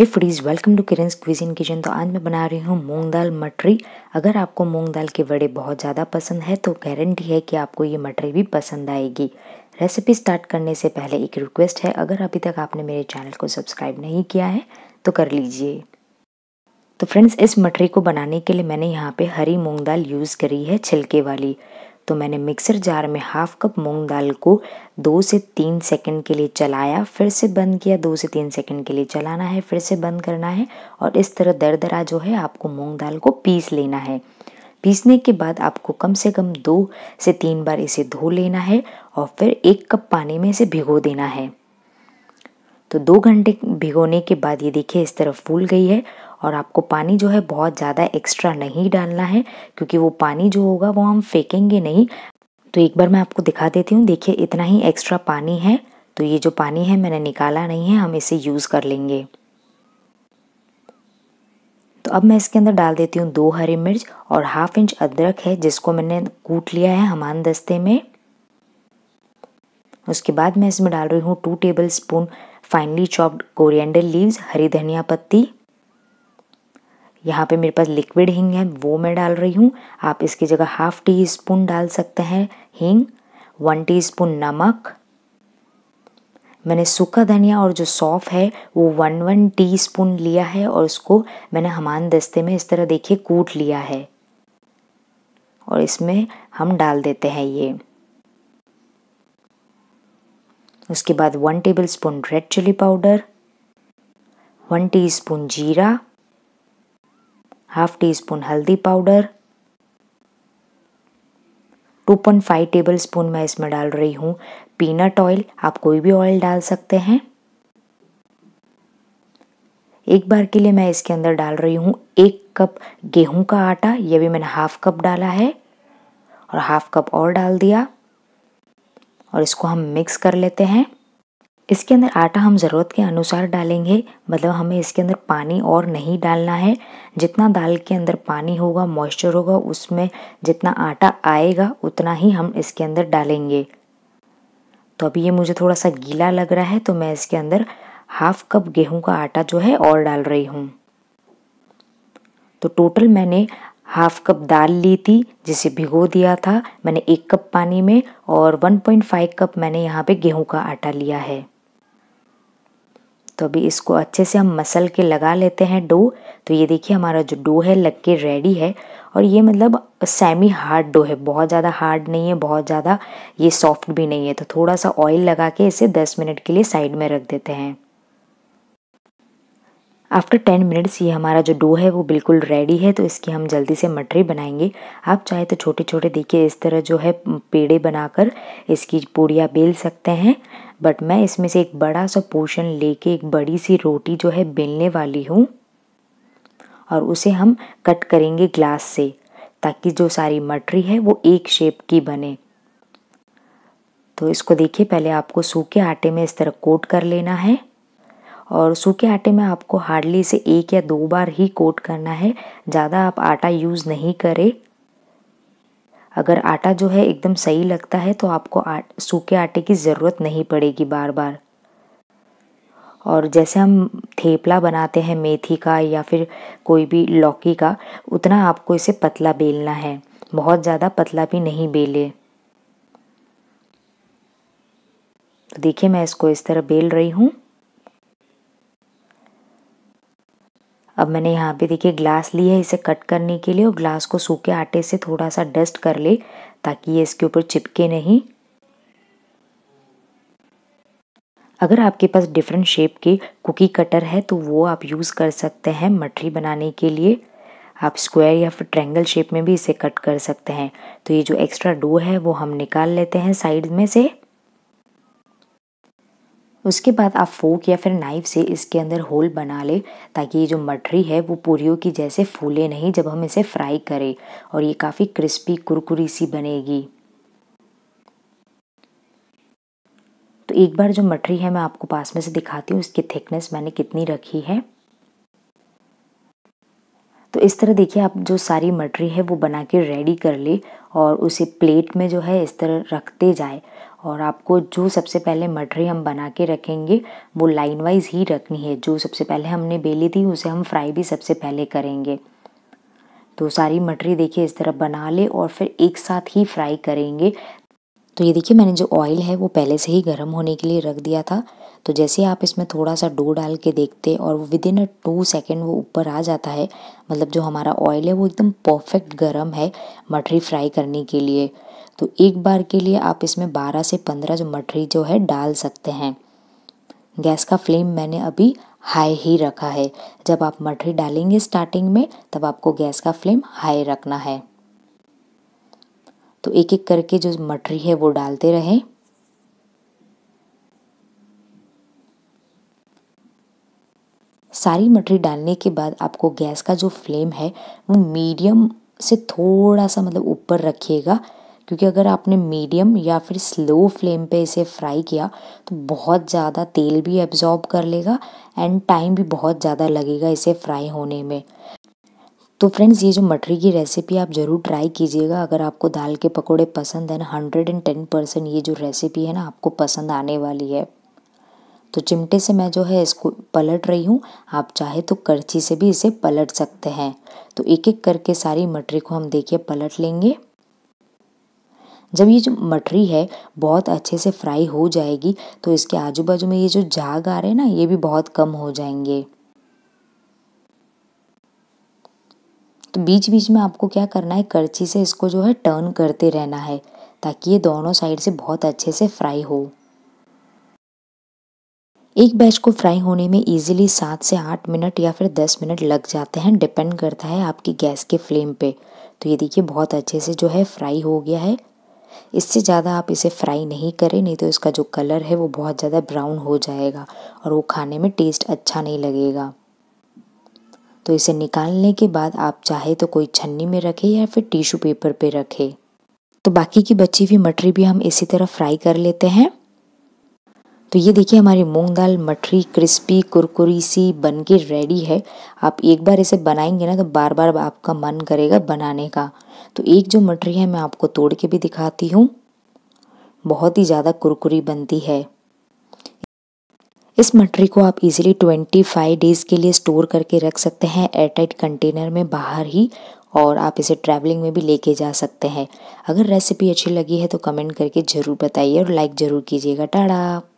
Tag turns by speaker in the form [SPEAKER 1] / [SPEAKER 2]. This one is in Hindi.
[SPEAKER 1] hey friends welcome to Kiran cuisine kitchen तो आज मैं बना रही हूँ मूंग दाल मटरी अगर आपको मूंग दाल के वड़े बहुत ज़्यादा पसंद है तो गारंटी है कि आपको ये मटरी भी पसंद आएगी रेसिपी स्टार्ट करने से पहले एक रिक्वेस्ट है अगर अभी तक आपने मेरे चैनल को सब्सक्राइब नहीं किया है तो कर लीजिए तो फ्रेंड्स इस मटरी को बनाने के लिए मैंने यहाँ पे हरी मूँग दाल यूज़ करी है छिलके वाली तो मैंने मिक्सर जार में हाफ कप मूंग दाल को दो से तीन सेकंड के लिए चलाया फिर से बंद किया दो से तीन सेकंड के लिए चलाना है फिर से बंद करना है और इस तरह दर दरा जो है आपको मूंग दाल को पीस लेना है पीसने के बाद आपको कम से कम दो से तीन बार इसे धो लेना है और फिर एक कप पानी में इसे भिगो देना है तो दो घंटे भिगोने के बाद ये देखिए इस तरह फूल गई है और आपको पानी जो है बहुत ज़्यादा एक्स्ट्रा नहीं डालना है क्योंकि वो पानी जो होगा वो हम फेंकेंगे नहीं तो एक बार मैं आपको दिखा देती हूँ देखिए इतना ही एक्स्ट्रा पानी है तो ये जो पानी है मैंने निकाला नहीं है हम इसे यूज़ कर लेंगे तो अब मैं इसके अंदर डाल देती हूँ दो हरी मिर्च और हाफ इंच अदरक है जिसको मैंने कूट लिया है हमान दस्ते में उसके बाद मैं इसमें डाल रही हूँ two tablespoon finely chopped coriander leaves हरी धनिया पत्ती यहाँ पे मेरे पास लिक्विड हींग है वो मैं डाल रही हूँ आप इसकी जगह हाफ टी स्पून डाल सकते हैं हींग वन टी स्पून नमक मैंने सूखा धनिया और जो सौफ है वो वन वन टी स्पून लिया है और उसको मैंने हमान दस्ते में इस तरह देखिए कूट लिया है और इसमें हम डाल देते हैं ये उसके बाद one tablespoon red chilli powder one teaspoon जीरा हाफ टी स्पून हल्दी पाउडर 2.5 टेबल स्पून मैं इसमें डाल रही हूँ पीनट ऑयल आप कोई भी ऑयल डाल सकते हैं एक बार के लिए मैं इसके अंदर डाल रही हूँ एक कप गेहूं का आटा यह भी मैंने हाफ कप डाला है और हाफ कप और डाल दिया और इसको हम मिक्स कर लेते हैं इसके अंदर आटा हम ज़रूरत के अनुसार डालेंगे मतलब हमें इसके अंदर पानी और नहीं डालना है जितना दाल के अंदर पानी होगा मॉइस्चर होगा उसमें जितना आटा आएगा उतना ही हम इसके अंदर डालेंगे तो अभी ये मुझे थोड़ा सा गीला लग रहा है तो मैं इसके अंदर हाफ कप गेहूं का आटा जो है और डाल रही हूँ तो टोटल मैंने हाफ कप दाल ली थी जिसे भिगो दिया था मैंने एक कप पानी में और 1.5 कप मैंने यहाँ पे गेहूं का आटा लिया है तो अभी इसको अच्छे से हम मसल के लगा लेते हैं डो तो ये देखिए हमारा जो डो है लग के रेडी है और ये मतलब सेमी हार्ड डो है बहुत ज़्यादा हार्ड नहीं है बहुत ज़्यादा ये सॉफ्ट भी नहीं है तो थोड़ा सा ऑयल लगा के इसे 10 मिनट के लिए साइड में रख देते हैं आफ्टर टेन मिनट्स ये हमारा जो डो है वो बिल्कुल रेडी है तो इसकी हम जल्दी से मटरी बनाएंगे आप चाहे तो छोटे छोटे देखिए इस तरह जो है पेड़े बनाकर इसकी पूड़ियाँ बेल सकते हैं बट मैं इसमें से एक बड़ा सा पोर्शन लेके एक बड़ी सी रोटी जो है बेलने वाली हूँ और उसे हम कट करेंगे ग्लास से ताकि जो सारी मटरी है वो एक शेप की बने तो इसको देखिए पहले आपको सूखे आटे में इस तरह कोट कर लेना है और सूखे आटे में आपको हार्डली से एक या दो बार ही कोट करना है ज़्यादा आप आटा यूज़ नहीं करें अगर आटा जो है एकदम सही लगता है तो आपको आट सूखे आटे की ज़रूरत नहीं पड़ेगी बार बार और जैसे हम थेपला बनाते हैं मेथी का या फिर कोई भी लौकी का उतना आपको इसे पतला बेलना है बहुत ज़्यादा पतला भी नहीं बेले तो देखिए मैं इसको इस तरह बेल रही हूँ अब मैंने यहाँ पे देखिए ग्लास ली है इसे कट करने के लिए और ग्लास को सूखे आटे से थोड़ा सा डस्ट कर ले ताकि ये इसके ऊपर चिपके नहीं अगर आपके पास डिफरेंट शेप के कुकी कटर है तो वो आप यूज़ कर सकते हैं मठरी बनाने के लिए आप स्क्वायर या फिर ट्रेंगल शेप में भी इसे कट कर सकते हैं तो ये जो एक्स्ट्रा डो है वो हम निकाल लेते हैं साइड में से उसके बाद आप फोक या फिर नाइफ से इसके अंदर होल बना ले ताकि ये जो मठरी है वो पूरी की जैसे फूले नहीं जब हम इसे फ्राई करें और ये काफ़ी क्रिस्पी कुरकुरी सी बनेगी तो एक बार जो मठरी है मैं आपको पास में से दिखाती हूँ इसकी थिकनेस मैंने कितनी रखी है तो इस तरह देखिए आप जो सारी मटरी है वो बना के रेडी कर ले और उसे प्लेट में जो है इस तरह रखते जाए और आपको जो सबसे पहले मटरी हम बना के रखेंगे वो लाइन वाइज ही रखनी है जो सबसे पहले हमने बेली थी उसे हम फ्राई भी सबसे पहले करेंगे तो सारी मटरी देखिए इस तरह बना ले और फिर एक साथ ही फ्राई करेंगे तो ये देखिए मैंने जो ऑयल है वो पहले से ही गर्म होने के लिए रख दिया था तो जैसे आप इसमें थोड़ा सा डो डाल के देखते और within a two second वो ऊपर आ जाता है मतलब जो हमारा ऑयल है वो एकदम परफेक्ट गर्म है मठरी फ्राई करने के लिए तो एक बार के लिए आप इसमें बारह से पंद्रह जो मठरी जो है डाल सकते हैं गैस का फ्लेम मैंने अभी हाई ही रखा है जब आप मठरी डालेंगे स्टार्टिंग में तब आपको गैस का फ्लेम हाई रखना है तो एक एक करके जो मठरी है वो डालते रहें सारी मटरी डालने के बाद आपको गैस का जो फ्लेम है वो मीडियम से थोड़ा सा मतलब ऊपर रखिएगा क्योंकि अगर आपने मीडियम या फिर स्लो फ्लेम पे इसे फ्राई किया तो बहुत ज़्यादा तेल भी एब्जॉर्ब कर लेगा एंड टाइम भी बहुत ज़्यादा लगेगा इसे फ्राई होने में तो फ्रेंड्स ये जो मटरी की रेसिपी आप ज़रूर ट्राई कीजिएगा अगर आपको दाल के पकौड़े पसंद है ना हंड्रेड एंड टेन परसेंट ये जो रेसिपी है ना आपको पसंद आने वाली है तो चिमटे से मैं जो है इसको पलट रही हूँ आप चाहे तो करछी से भी इसे पलट सकते हैं तो एक एक करके सारी मटरी को हम देखिए पलट लेंगे जब ये जो मटरी है बहुत अच्छे से फ्राई हो जाएगी तो इसके आजू बाजू में ये जो झाग आ रहे हैं ना ये भी बहुत कम हो जाएंगे तो बीच बीच में आपको क्या करना है करछी से इसको जो है टर्न करते रहना है ताकि ये दोनों साइड से बहुत अच्छे से फ्राई हो एक बैच को फ्राई होने में इजीली सात से आठ मिनट या फिर दस मिनट लग जाते हैं डिपेंड करता है आपकी गैस के फ्लेम पे तो ये देखिए बहुत अच्छे से जो है फ्राई हो गया है इससे ज़्यादा आप इसे फ्राई नहीं करें नहीं तो इसका जो कलर है वो बहुत ज़्यादा ब्राउन हो जाएगा और वो खाने में टेस्ट अच्छा नहीं लगेगा तो इसे निकालने के बाद आप चाहे तो कोई छन्नी में रखें या फिर टिश्यू पेपर पे रखें तो बाकी की बची हुई मटरी भी हम इसी तरह फ्राई कर लेते हैं तो ये देखिए हमारी मूंग दाल मठरी क्रिस्पी कुरकुरी सी बन के रेडी है आप एक बार इसे बनाएंगे ना तो बार बार आपका मन करेगा बनाने का तो एक जो मठरी है मैं आपको तोड़ के भी दिखाती हूँ बहुत ही ज़्यादा कुरकुरी बनती है इस मटरी को आप इजीली 25 डेज़ के लिए स्टोर करके रख सकते हैं एयरटाइट कंटेनर में बाहर ही और आप इसे ट्रैवलिंग में भी लेके जा सकते हैं अगर रेसिपी अच्छी लगी है तो कमेंट करके ज़रूर बताइए और लाइक ज़रूर कीजिएगा टाड़ा